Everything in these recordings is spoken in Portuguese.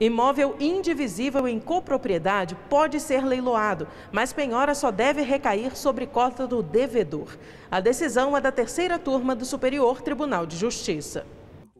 Imóvel indivisível em copropriedade pode ser leiloado, mas penhora só deve recair sobre cota do devedor. A decisão é da terceira turma do Superior Tribunal de Justiça.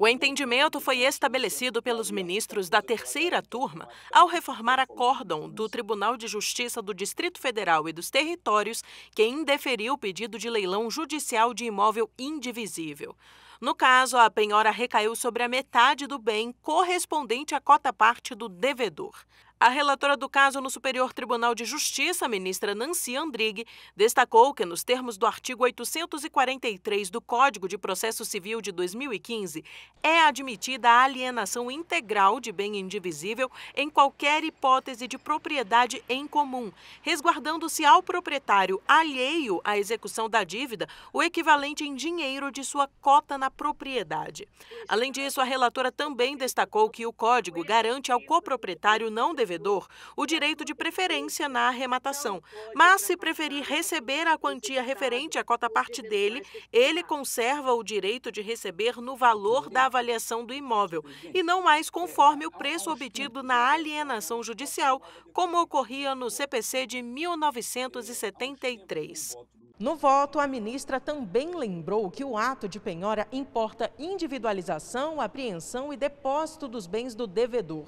O entendimento foi estabelecido pelos ministros da terceira turma ao reformar acórdão do Tribunal de Justiça do Distrito Federal e dos Territórios, que indeferiu o pedido de leilão judicial de imóvel indivisível. No caso, a penhora recaiu sobre a metade do bem correspondente à cota parte do devedor. A relatora do caso no Superior Tribunal de Justiça, ministra Nancy Andrighi, destacou que, nos termos do artigo 843 do Código de Processo Civil de 2015, é admitida a alienação integral de bem indivisível em qualquer hipótese de propriedade em comum, resguardando-se ao proprietário alheio à execução da dívida o equivalente em dinheiro de sua cota na propriedade. Além disso, a relatora também destacou que o Código garante ao coproprietário não dever devedor o direito de preferência na arrematação, mas se preferir receber a quantia referente à cota parte dele, ele conserva o direito de receber no valor da avaliação do imóvel e não mais conforme o preço obtido na alienação judicial, como ocorria no CPC de 1973. No voto, a ministra também lembrou que o ato de penhora importa individualização, apreensão e depósito dos bens do devedor.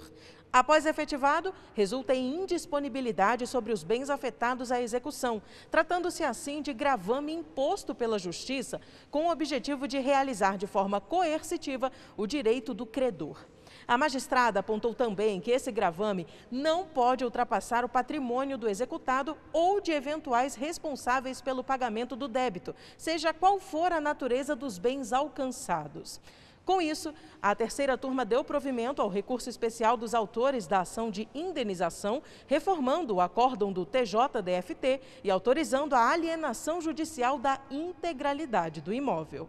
Após efetivado, resulta em indisponibilidade sobre os bens afetados à execução, tratando-se assim de gravame imposto pela Justiça com o objetivo de realizar de forma coercitiva o direito do credor. A magistrada apontou também que esse gravame não pode ultrapassar o patrimônio do executado ou de eventuais responsáveis pelo pagamento do débito, seja qual for a natureza dos bens alcançados. Com isso, a terceira turma deu provimento ao recurso especial dos autores da ação de indenização, reformando o acórdão do TJDFT e autorizando a alienação judicial da integralidade do imóvel.